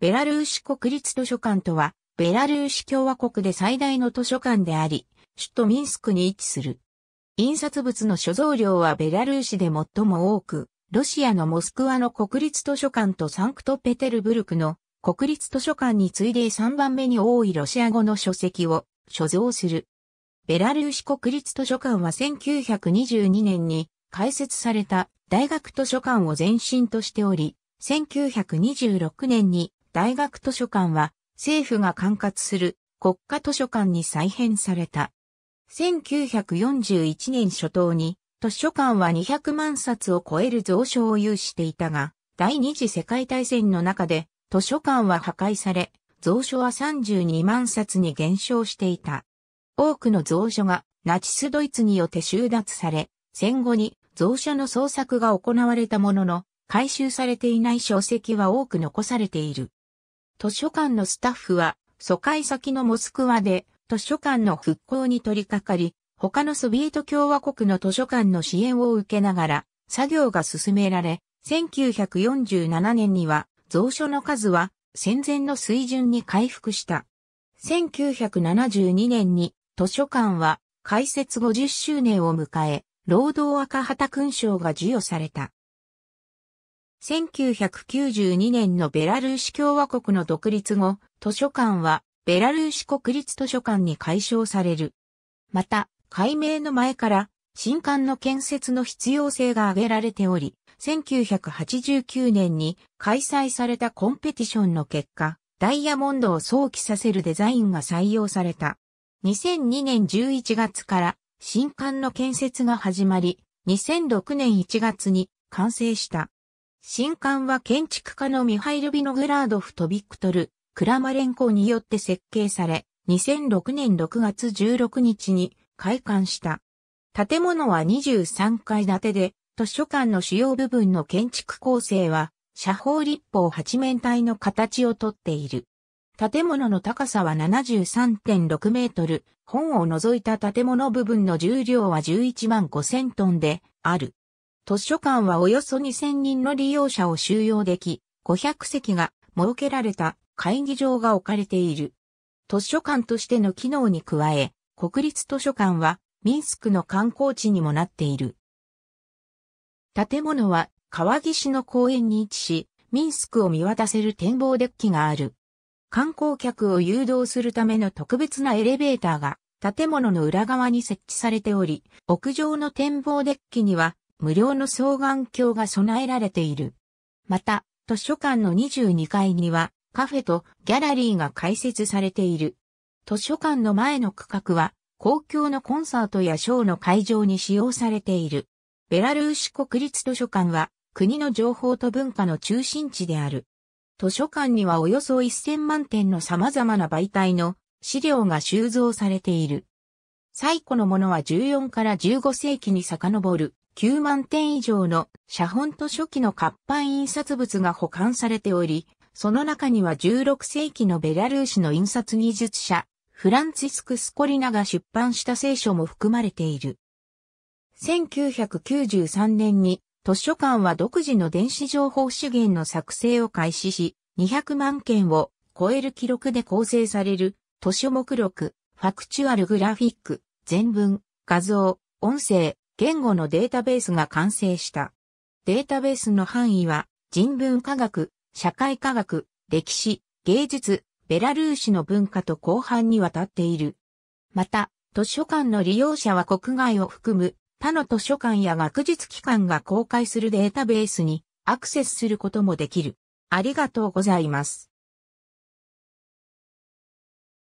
ベラルーシ国立図書館とは、ベラルーシ共和国で最大の図書館であり、首都ミンスクに位置する。印刷物の所蔵量はベラルーシで最も多く、ロシアのモスクワの国立図書館とサンクトペテルブルクの国立図書館に次いで3番目に多いロシア語の書籍を所蔵する。ベラルーシ国立図書館は1922年に開設された大学図書館を前身としており、1926年に大学図書館は政府が管轄する国家図書館に再編された。1941年初頭に図書館は200万冊を超える蔵書を有していたが、第二次世界大戦の中で図書館は破壊され、蔵書は32万冊に減少していた。多くの蔵書がナチスドイツによって収奪され、戦後に蔵書の捜索が行われたものの、回収されていない書籍は多く残されている。図書館のスタッフは、疎開先のモスクワで、図書館の復興に取り掛かり、他のソビエト共和国の図書館の支援を受けながら、作業が進められ、1947年には、蔵書の数は、戦前の水準に回復した。1972年に、図書館は、開設50周年を迎え、労働赤旗勲章が授与された。1992年のベラルーシ共和国の独立後、図書館はベラルーシ国立図書館に改称される。また、改名の前から新館の建設の必要性が挙げられており、1989年に開催されたコンペティションの結果、ダイヤモンドを想起させるデザインが採用された。2002年11月から新館の建設が始まり、2006年1月に完成した。新館は建築家のミハイル・ビノグラードフとビクトル・クラマレンコによって設計され、2006年6月16日に開館した。建物は23階建てで、図書館の主要部分の建築構成は、斜方立方八面体の形をとっている。建物の高さは73.6メートル、本を除いた建物部分の重量は11万5000トンである。図書館はおよそ2000人の利用者を収容でき、500席が設けられた会議場が置かれている。図書館としての機能に加え、国立図書館はミンスクの観光地にもなっている。建物は川岸の公園に位置し、ミンスクを見渡せる展望デッキがある。観光客を誘導するための特別なエレベーターが建物の裏側に設置されており、屋上の展望デッキには無料の双眼鏡が備えられている。また、図書館の22階にはカフェとギャラリーが開設されている。図書館の前の区画は公共のコンサートやショーの会場に使用されている。ベラルーシ国立図書館は国の情報と文化の中心地である。図書館にはおよそ1000万点の様々な媒体の資料が収蔵されている。最古のものは14から15世紀に遡る9万点以上の写本と初期の活版印刷物が保管されており、その中には16世紀のベラルーシの印刷技術者、フランツィスク・スコリナが出版した聖書も含まれている。1993年に図書館は独自の電子情報資源の作成を開始し、200万件を超える記録で構成される図書目録、ファクチュアルグラフィック、全文、画像、音声、言語のデータベースが完成した。データベースの範囲は人文科学、社会科学、歴史、芸術、ベラルーシの文化と後半にわたっている。また、図書館の利用者は国外を含む他の図書館や学術機関が公開するデータベースにアクセスすることもできる。ありがとうございます。